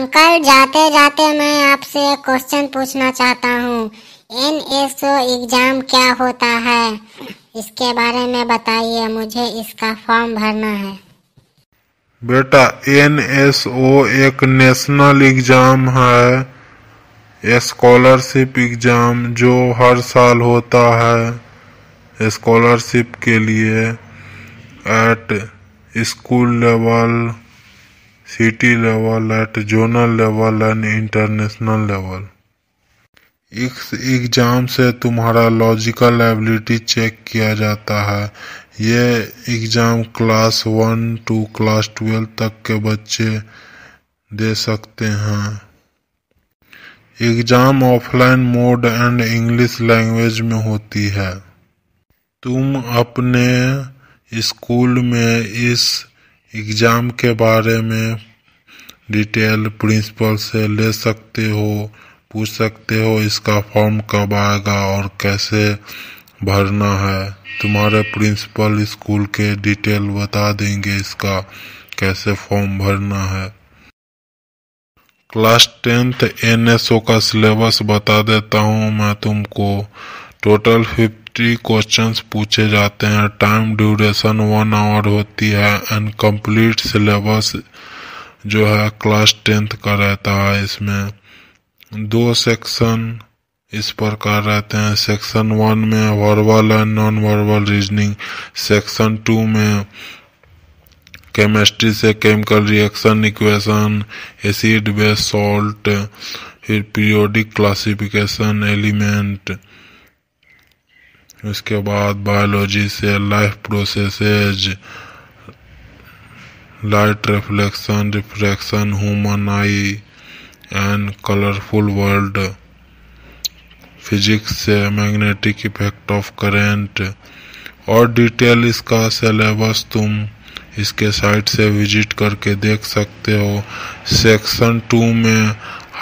Uncle जाते जाते मैं आपसे क्वेश्चन पूछना चाहता हूँ एन एस ओ एग्ज़ाम क्या होता है इसके बारे में बताइए मुझे इसका फॉर्म भरना है बेटा एन एस ओ एक नेशनल एग्ज़ाम है स्कॉलरशिप एग्ज़ाम जो हर साल होता है स्कॉलरशिप के लिए at school level city level, at zonal level and international level. इस एग्ज़ाम से तुम्हारा लॉजिकल एबिलिटी चेक किया जाता है ये exam class one two class twelve तक के बच्चे दे सकते हैं exam offline mode and English language में होती है तुम अपने स्कूल में इस एग्ज़ाम के बारे में डिटेल प्रिंसिपल से ले सकते हो पूछ सकते हो इसका फॉर्म कब आएगा और कैसे भरना है तुम्हारे प्रिंसिपल स्कूल के डिटेल बता देंगे इसका कैसे फॉर्म भरना है class tenth N S O का सिलेबस बता देता हूँ मैं तुमको टोटल फिफ्थ ट्री क्वेश्चंस पूछे जाते हैं टाइम ड्यूरेशन वन आवर होती है एंड कंप्लीट सिलेबस जो है क्लास टेंथ का रहता है इसमें दो सेक्शन इस प्रकार रहते हैं सेक्शन वन में verbal and non verbal reasoning section two में केमिस्ट्री से chemical reaction equation acid base salt फिर पीरियोडिक क्लासिफिकेशन एलिमेंट उसके बाद बायोलॉजी से life processes light reflection refraction human eye and colourful world physics से magnetic effect of current और detail इसका syllabus तुम इसके साइट से विजिट करके देख सकते हो सेक्शन टू में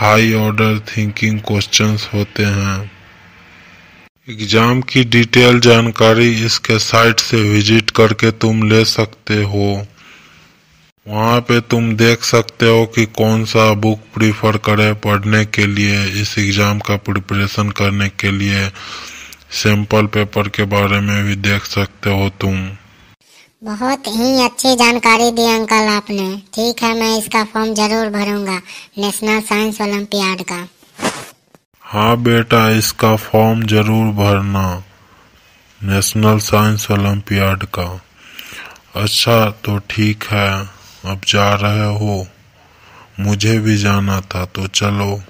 हाई ऑर्डर थिंकिंग क्वेश्चंस होते हैं एग्जाम की डिटेल जानकारी इसके साइट से विजिट करके तुम ले सकते हो वहाँ पे तुम देख सकते हो कि कौन सा बुक प्रीफर करे पढ़ने के लिए इस एग्ज़ाम का प्रिपरेशन करने के लिए सैम्पल पेपर के बारे में भी देख सकते हो तुम बहुत ही अच्छी जानकारी दी अंकल आपने ठीक है मैं इसका फॉर्म जरूर भरूंगा नेशनल साइंस ओलम्पियाड का हाँ बेटा इसका फॉर्म ज़रूर भरना नेशनल साइंस ओलंपियाड का अच्छा तो ठीक है अब जा रहे हो मुझे भी जाना था तो चलो